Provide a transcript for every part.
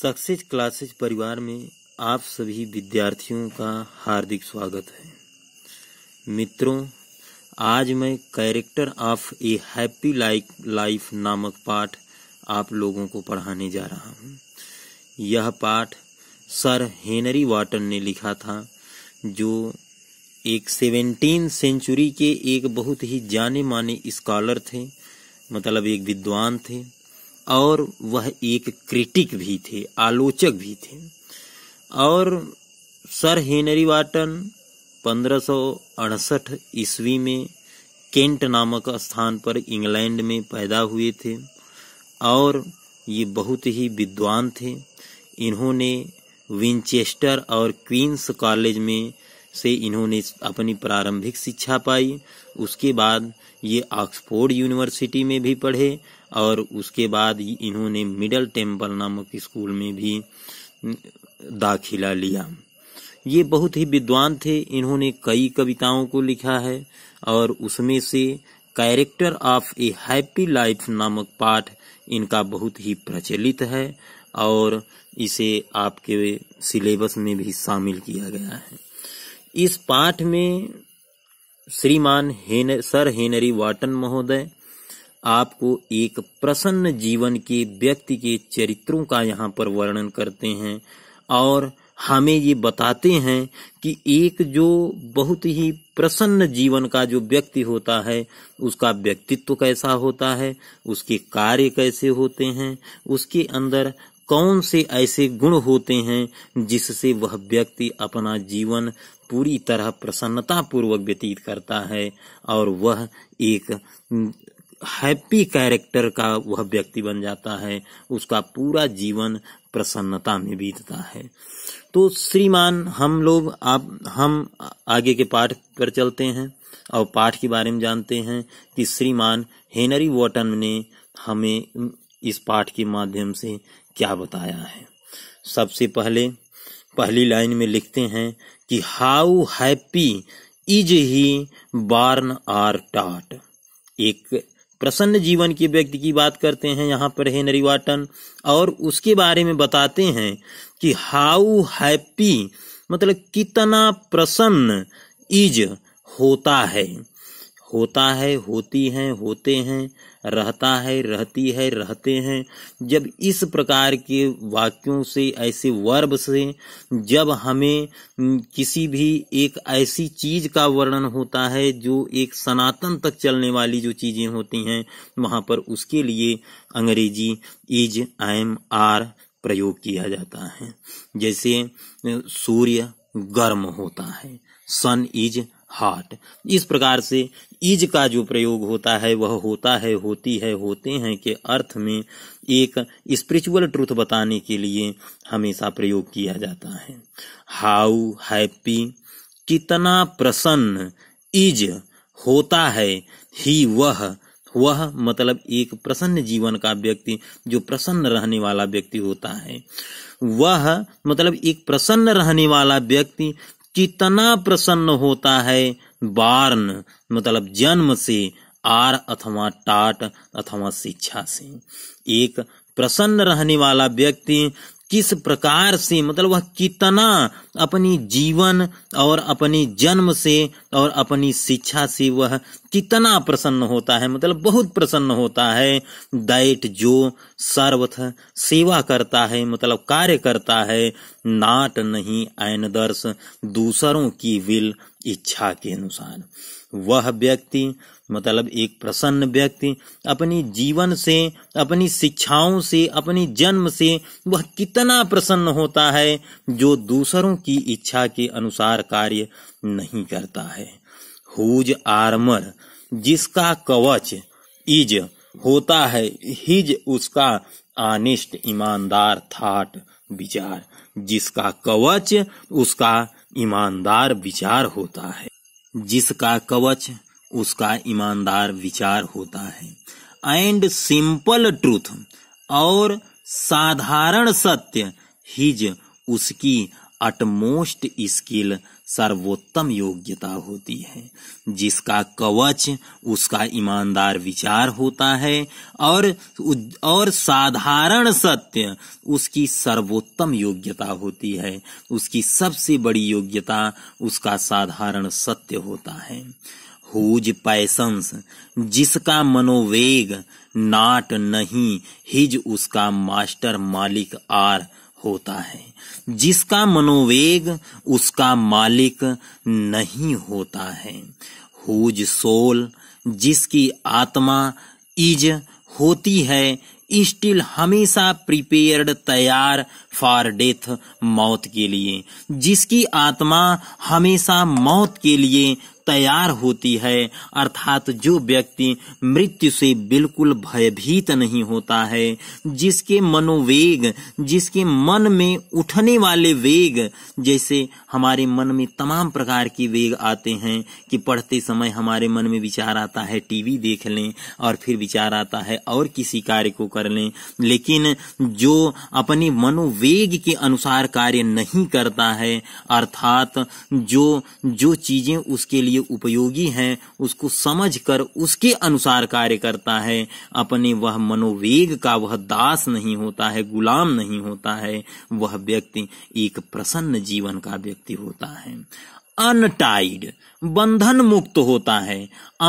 success classes परिवार में आप सभी विद्यार्थियों का हार्दिक स्वागत है मित्रों आज मैं character of a happy like life नामक पाठ आप लोगों को पढ़ाने जा रहा हूँ यह पाठ सर हेनरी वाटन ने लिखा था जो एक सेवेंटीन सेंचुरी के एक बहुत ही जाने माने स्कॉलर थे मतलब एक विद्वान थे और वह एक क्रिटिक भी थे आलोचक भी थे और सर हेनरी वाटन पंद्रह ईस्वी में केंट नामक स्थान पर इंग्लैंड में पैदा हुए थे और ये बहुत ही विद्वान थे इन्होंने विंचेस्टर और क्वींस कॉलेज में से इन्होंने अपनी प्रारंभिक शिक्षा पाई उसके बाद ये ऑक्सफोर्ड यूनिवर्सिटी में भी पढ़े और उसके बाद इन्होंने मिडल टेम्पल नामक स्कूल में भी दाखिला लिया ये बहुत ही विद्वान थे इन्होंने कई कविताओं को लिखा है और उसमें से character of a happy life नामक पाठ इनका बहुत ही प्रचलित है और इसे आपके सिलेबस में भी शामिल किया गया है इस पाठ में श्रीमान हेन, सर हेनरी वाटन महोदय आपको एक प्रसन्न जीवन के व्यक्ति के चरित्रों का यहाँ पर वर्णन करते हैं और हमें ये बताते हैं कि एक जो बहुत ही प्रसन्न जीवन का जो व्यक्ति होता है उसका व्यक्तित्व कैसा होता है उसके कार्य कैसे होते हैं उसके अंदर कौन से ऐसे गुण होते हैं जिससे वह व्यक्ति अपना जीवन पूरी तरह प्रसन्नता पूर्वक व्यतीत करता है और वह एक हैप्पी कैरेक्टर का वह व्यक्ति बन जाता है उसका पूरा जीवन प्रसन्नता में बीतता है तो श्रीमान हम लोग आप हम आगे के पाठ पर चलते हैं और पाठ के बारे में जानते हैं कि श्रीमान हेनरी वॉटन ने हमें इस पाठ के माध्यम से क्या बताया है सबसे पहले पहली लाइन में लिखते हैं कि हाउ हैप्पी इज ही बार्न आर टाट एक प्रसन्न जीवन के व्यक्ति की बात करते हैं यहाँ पर है नरिवाटन और उसके बारे में बताते हैं कि हाउ हैप्पी मतलब कितना प्रसन्न इज होता है होता है होती हैं होते हैं रहता है रहती है रहते हैं जब इस प्रकार के वाक्यों से ऐसे वर्ब से जब हमें किसी भी एक ऐसी चीज का वर्णन होता है जो एक सनातन तक चलने वाली जो चीजें होती हैं वहां पर उसके लिए अंग्रेजी इज एम आर प्रयोग किया जाता है जैसे सूर्य गर्म होता है सन इज हार्ट इस प्रकार से इज का जो प्रयोग होता है वह होता है होती है होते हैं के अर्थ में एक स्पिरिचुअल ट्रूथ बताने के लिए हमेशा प्रयोग किया जाता है हाउ हैप्पी कितना प्रसन्न इज होता है ही वह वह मतलब एक प्रसन्न जीवन का व्यक्ति जो प्रसन्न रहने वाला व्यक्ति होता है वह मतलब एक प्रसन्न रहने वाला व्यक्ति कितना प्रसन्न होता है बार्न मतलब जन्म से आर अथवा टाट अथवा शिक्षा से एक प्रसन्न रहने वाला व्यक्ति किस प्रकार से मतलब वह कितना अपनी जीवन और अपनी जन्म से और अपनी शिक्षा से वह कितना प्रसन्न होता है मतलब बहुत प्रसन्न होता है दैट जो सर्वथ सेवा करता है मतलब कार्य करता है नाट नहीं ऐन दर्श दूसरों की विल इच्छा के अनुसार वह व्यक्ति मतलब एक प्रसन्न व्यक्ति अपनी जीवन से अपनी शिक्षाओं से अपनी जन्म से वह कितना प्रसन्न होता है जो दूसरों की इच्छा के अनुसार कार्य नहीं करता है हुज आर्मर जिसका कवच इज होता है हिज उसका आनिष्ट ईमानदार थाट विचार जिसका कवच उसका ईमानदार विचार होता है जिसका कवच उसका ईमानदार विचार होता है एंड सिंपल ट्रूथ और साधारण सत्य हिज उसकी अटमोस्ट स्किल सर्वोत्तम योग्यता होती है जिसका कवच उसका ईमानदार विचार होता है और और साधारण सत्य उसकी सर्वोत्तम योग्यता होती है उसकी सबसे बड़ी योग्यता उसका साधारण सत्य होता है हुज पैसंस जिसका मनोवेग नाट नहीं हिज उसका मास्टर मालिक आर होता है जिसका मनोवेग उसका मालिक नहीं होता है हुज सोल जिसकी आत्मा इज होती है स्टिल हमेशा प्रिपेयर्ड तैयार फॉर डेथ मौत के लिए जिसकी आत्मा हमेशा मौत के लिए तैयार होती है अर्थात जो व्यक्ति मृत्यु से बिल्कुल भयभीत नहीं होता है जिसके मनोवेग जिसके मन में उठने वाले वेग जैसे हमारे मन में तमाम प्रकार के वेग आते हैं कि पढ़ते समय हमारे मन में विचार आता है टीवी देख लें और फिर विचार आता है और किसी कार्य को कर लें लेकिन जो अपने मनोवेग के अनुसार कार्य नहीं करता है अर्थात जो जो चीजें उसके लिए लिए उपयोगी हैं उसको समझकर उसके अनुसार कार्य करता है अपने वह मनोवेग का वह दास नहीं होता है गुलाम नहीं होता है वह व्यक्ति एक प्रसन्न जीवन का व्यक्ति होता है अनटाइड बंधन मुक्त होता है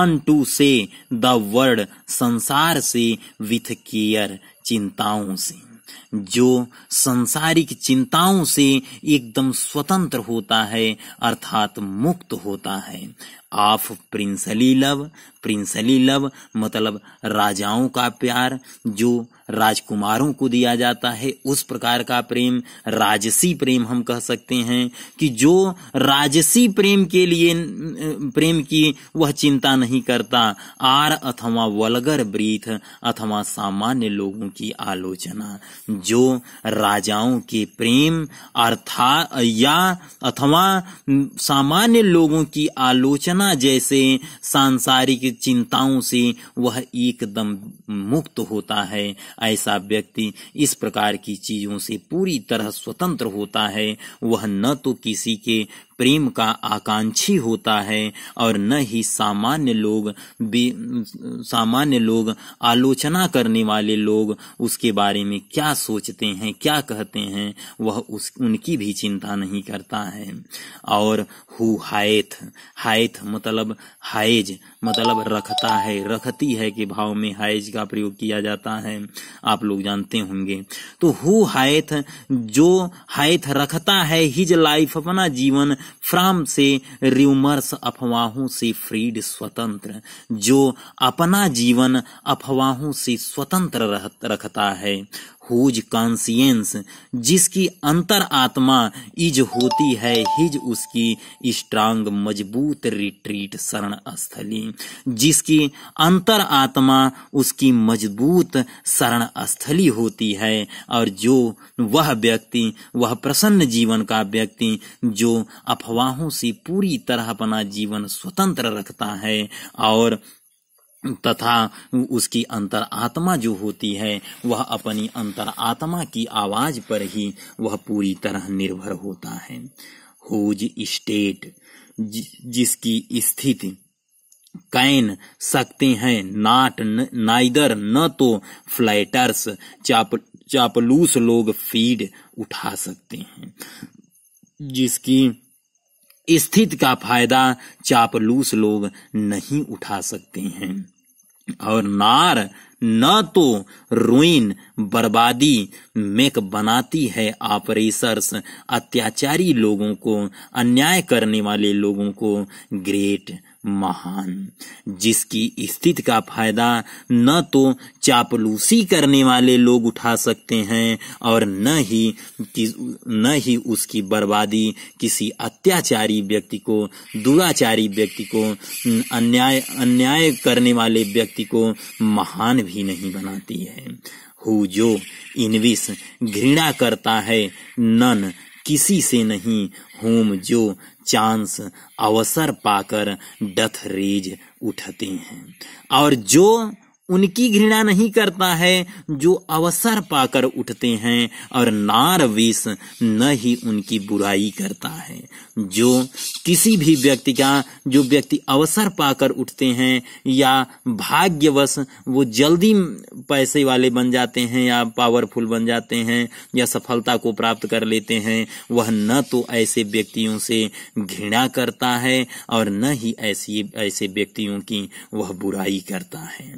अन टू से द वर्ड संसार से विथ केयर चिंताओं से जो संसारिक चिंताओं से एकदम स्वतंत्र होता है अर्थात मुक्त होता है of princely love princely love मतलब राजाओं का प्यार जो राजकुमारों को दिया जाता है उस प्रकार का प्रेम राजसी प्रेम हम कह सकते हैं कि जो राजसी प्रेम के लिए प्रेम की वह चिंता नहीं करता आर अथवा वलगर ब्रीथ अथवा सामान्य लोगों की आलोचना जो राजाओं के प्रेम अर्थात या अथवा सामान्य लोगों की आलोचना जैसे सांसारिक चिंताओं से वह एकदम मुक्त होता है ऐसा व्यक्ति इस प्रकार की चीजों से पूरी तरह स्वतंत्र होता है वह न तो किसी के प्रेम का आकांक्षी होता है और न ही सामान्य लोग सामान्य लोग आलोचना करने वाले लोग उसके बारे में क्या सोचते हैं क्या कहते हैं वह उस उनकी भी चिंता नहीं करता है और हु हायथ हायथ मतलब हायज मतलब रखता है रखती है के भाव में हायज का प्रयोग किया जाता है आप लोग जानते होंगे तो हु हायथ जो हायथ रखता है हिज लाइफ अपना जीवन फ्राम से र्यूमर्स अफवाहों से फ्रीड स्वतंत्र जो अपना जीवन अफवाहों से स्वतंत्र रखता है हुज कॉन्सियंस जिसकी अंतर आत्मा इज होती है हिज उसकी स्ट्रांग मजबूत रिट्रीट शरण स्थली जिसकी अंतर आत्मा उसकी मजबूत शरण स्थली होती है और जो वह व्यक्ति वह प्रसन्न जीवन का व्यक्ति जो अफवाहों से पूरी तरह अपना जीवन स्वतंत्र रखता है और तथा उसकी अंतरात्मा जो होती है वह अपनी अंतरात्मा की आवाज पर ही वह पूरी तरह निर्भर होता है होज स्टेट जिसकी स्थिति कैन सकते हैं नाट न, नाइदर न तो फ्लैटर्स चाप चापलूस लोग फीड उठा सकते हैं जिसकी स्थित का फायदा चापलूस लोग नहीं उठा सकते हैं और नार न तो रुइन बर्बादी मेक बनाती है ऑपरेशर्स अत्याचारी लोगों को अन्याय करने वाले लोगों को ग्रेट महान जिसकी स्थिति का फायदा न तो चापलूसी करने वाले लोग उठा सकते हैं और न ही न ही उसकी बर्बादी किसी अत्याचारी व्यक्ति को दुराचारी व्यक्ति को अन्याय अन्याय करने वाले व्यक्ति को महान भी नहीं बनाती है हु जो इनविस घृणा करता है नन किसी से नहीं होम जो चांस अवसर पाकर डथ रेज उठते हैं और जो उनकी घृणा नहीं करता है जो अवसर पाकर उठते हैं और नार नारविस न ही उनकी बुराई करता है जो किसी भी व्यक्ति का जो व्यक्ति अवसर पाकर उठते हैं या भाग्यवश वो जल्दी पैसे वाले बन जाते हैं या पावरफुल बन जाते हैं या सफलता को प्राप्त कर लेते हैं वह न तो ऐसे व्यक्तियों से घृणा करता है और न ही ऐसी ऐसे व्यक्तियों की वह बुराई करता है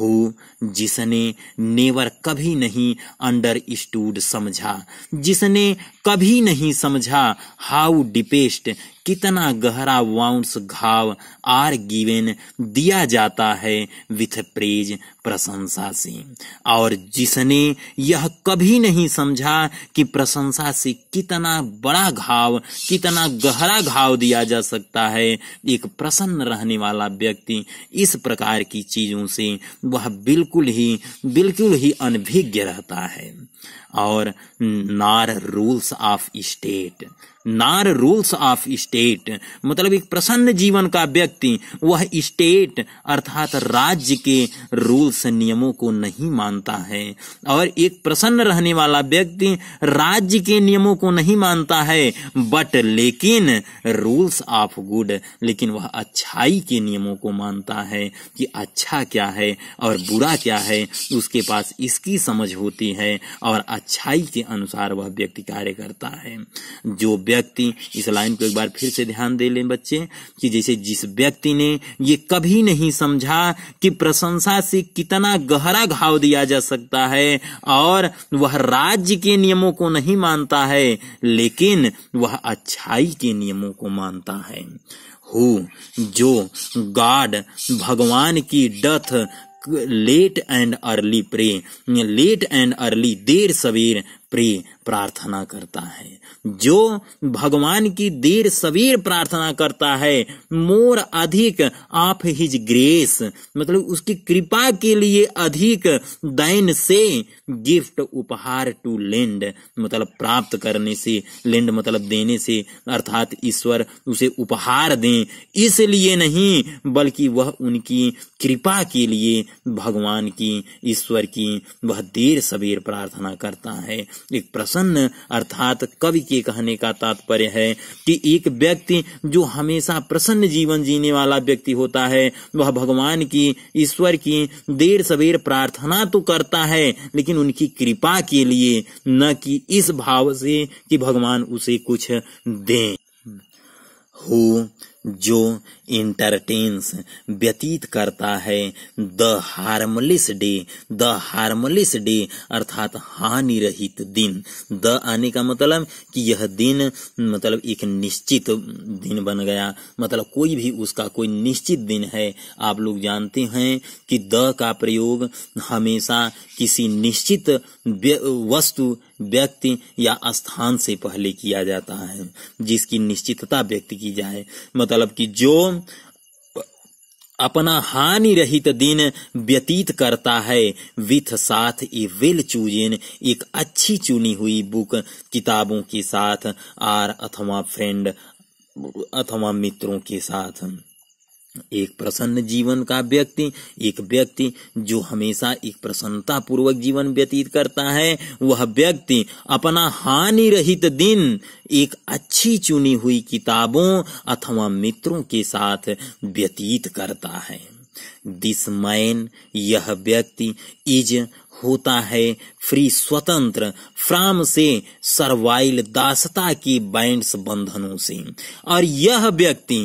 हो जिसने नेवर कभी नहीं अंडर स्टूड समझा जिसने कभी नहीं समझा हाउ डिपेस्ट कितना गहरा वाउंस घाव आर गिवेन दिया जाता है विथ प्रेज प्रशंसा से और जिसने यह कभी नहीं समझा कि प्रशंसा से कितना बड़ा घाव कितना गहरा घाव दिया जा सकता है एक प्रसन्न रहने वाला व्यक्ति इस प्रकार की चीजों से वह बिल्कुल ही बिल्कुल ही अनभिज्ञ रहता है और nor rules of state nor rules of state मतलब एक प्रसन्न जीवन का व्यक्ति वह स्टेट अर्थात राज्य के रूल्स नियमों को नहीं मानता है और एक प्रसन्न रहने वाला व्यक्ति राज्य के नियमों को नहीं मानता है बट लेकिन रूल्स ऑफ गुड लेकिन वह अच्छाई के नियमों को मानता है कि अच्छा क्या है और बुरा क्या है उसके पास इसकी समझ होती है और अच्छाई के अनुसार वह व्यक्ति कार्य करता है जो व्यक्ति इस लाइन को एक बार फिर से ध्यान दे लें बच्चे कि जैसे जिस व्यक्ति ने ये कभी नहीं समझा कि प्रशंसा से कितना गहरा घाव दिया जा सकता है और वह राज्य के नियमों को नहीं मानता है लेकिन वह अच्छाई के नियमों को मानता है हु जो गॉड भगवान की doth late and early pray late and early देर सवेर प्रिय प्रार्थना करता है जो भगवान की देर सवेर प्रार्थना करता है मोर अधिक आप हिज ग्रेस मतलब उसकी कृपा के लिए अधिक दैन से गिफ्ट उपहार टू लेंड मतलब प्राप्त करने से लेंड मतलब देने से अर्थात ईश्वर उसे उपहार दें इसलिए नहीं बल्कि वह उनकी कृपा के लिए भगवान की ईश्वर की वह देर सवेर प्रार्थना करता है एक प्रसन्न अर्थात कवि के कहने का तात्पर्य है कि एक व्यक्ति जो हमेशा प्रसन्न जीवन जीने वाला व्यक्ति होता है वह भगवान की ईश्वर की देर सवेर प्रार्थना तो करता है लेकिन उनकी कृपा के लिए न कि इस भाव से कि भगवान उसे कुछ दें हो जो इंटरटेन्स व्यतीत करता है the harmless day the harmless day अर्थात हानि रहित दिन द आने का मतलब कि यह दिन मतलब एक निश्चित दिन बन गया मतलब कोई भी उसका कोई निश्चित दिन है आप लोग जानते हैं कि द का प्रयोग हमेशा किसी निश्चित वस्तु व्यक्ति या स्थान से पहले किया जाता है जिसकी निश्चितता व्यक्त की जाए मतलब कि जो अपना हानि रहित दिन व्यतीत करता है विथ साथ ए वेल चूजन एक अच्छी चुनी हुई बुक किताबों के साथ आर अथवा फ्रेंड अथवा मित्रों के साथ एक प्रसन्न जीवन का व्यक्ति एक व्यक्ति जो हमेशा एक प्रसन्नता पूर्वक जीवन व्यतीत करता है वह व्यक्ति अपना हानि रहित दिन एक अच्छी चुनी हुई किताबों अथवा मित्रों के साथ व्यतीत करता है दिस मैन यह व्यक्ति इज होता है फ्री स्वतंत्र फ्राम से सर्वाइल दासता की बैंड्स बंधनों से और यह व्यक्ति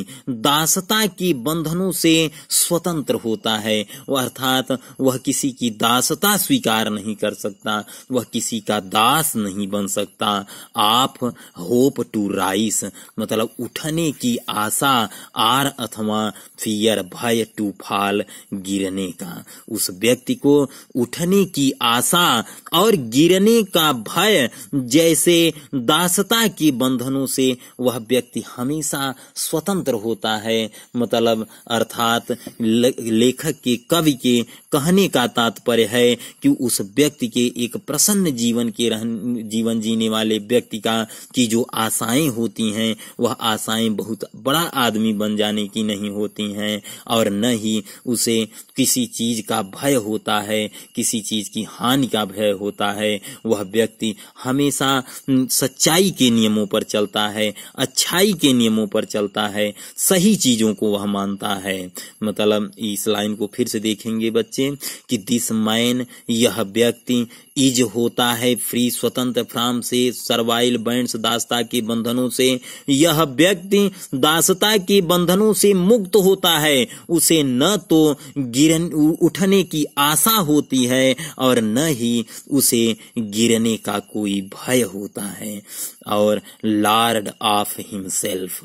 दासता की बंधनों से स्वतंत्र होता है अर्थात वह किसी की दासता स्वीकार नहीं कर सकता वह किसी का दास नहीं बन सकता आप होप टू राइस मतलब उठने की आशा आर अथवा फियर भय टू फाल गिरने का उस व्यक्ति को उठने की आशा और गिरने का भय जैसे दासता की बंधनों से वह व्यक्ति हमेशा स्वतंत्र होता है मतलब अर्थात लेखक के कवि के कहने का तात्पर्य है कि उस व्यक्ति के एक प्रसन्न जीवन के रह जीवन जीने वाले व्यक्ति का की जो आशाएं होती हैं वह आशाएं बहुत बड़ा आदमी बन जाने की नहीं होती हैं और न ही उसे किसी चीज का भय होता है किसी चीज की हानि का भय हो होता है वह व्यक्ति हमेशा हम्म, सच्चाई के नियमों पर चलता है अच्छाई के नियमों पर चलता है सही चीजों को वह मानता है मतलब इस लाइन को फिर से देखेंगे बच्चे कि दिस मैन यह व्यक्ति इज होता है फ्री स्वतंत्र फ्राम से सर्वाइल बैंड दासता के बंधनों से यह व्यक्ति दासता के बंधनों से मुक्त होता है उसे न तो गिरन उठने की आशा होती है और न ही उसे गिरने का कोई भय होता है और लार्ड ऑफ हिमसेल्फ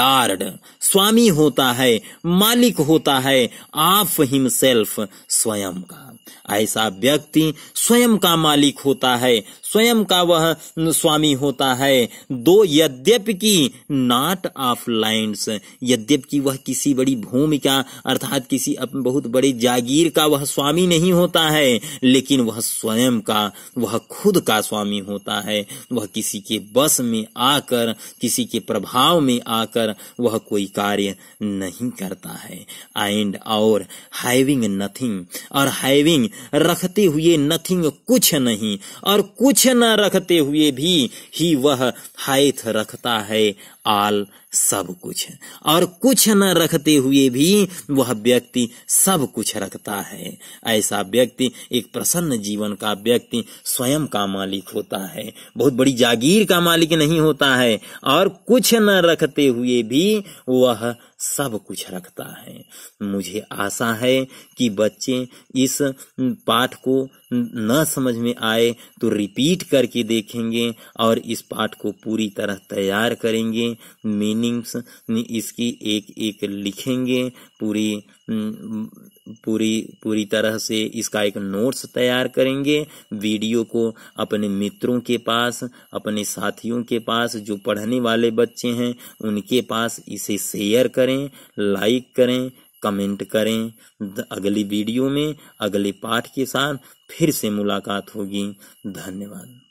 लार्ड स्वामी होता है मालिक होता है ऑफ हिमसेल्फ स्वयं का ऐसा व्यक्ति स्वयं का मालिक होता है स्वयं का वह स्वामी होता है दो यद्यप की नॉट ऑफ लाइन्स यद्यप की वह किसी बड़ी भूमि का अर्थात किसी बहुत बड़े जागीर का वह स्वामी नहीं होता है लेकिन वह स्वयं स्वयं का वह खुद का स्वामी होता है वह किसी के बस में आकर किसी के प्रभाव में आकर वह कोई कार्य नहीं करता है एंड और हैविंग नथिंग और हैविंग रखते हुए नथिंग कुछ नहीं और कुछ न रखते हुए भी ही वह हाइथ रखता है आल सब कुछ और कुछ न रखते हुए भी वह व्यक्ति सब कुछ रखता है ऐसा व्यक्ति एक प्रसन्न जीवन का व्यक्ति स्वयं का मालिक होता है बहुत बड़ी जागीर का मालिक नहीं होता है और कुछ न रखते हुए भी वह सब कुछ रखता है मुझे आशा है कि बच्चे इस पाठ को न समझ में आए तो रिपीट करके देखेंगे और इस पाठ को पूरी तरह तैयार करेंगे मीनिंग्स इसकी एक एक लिखेंगे पूरी पूरी पूरी तरह से इसका एक नोट्स तैयार करेंगे वीडियो को अपने मित्रों के पास अपने साथियों के पास जो पढ़ने वाले बच्चे हैं उनके पास इसे शेयर करें लाइक करें कमेंट करें अगली वीडियो में अगले पाठ के साथ फिर से मुलाकात होगी धन्यवाद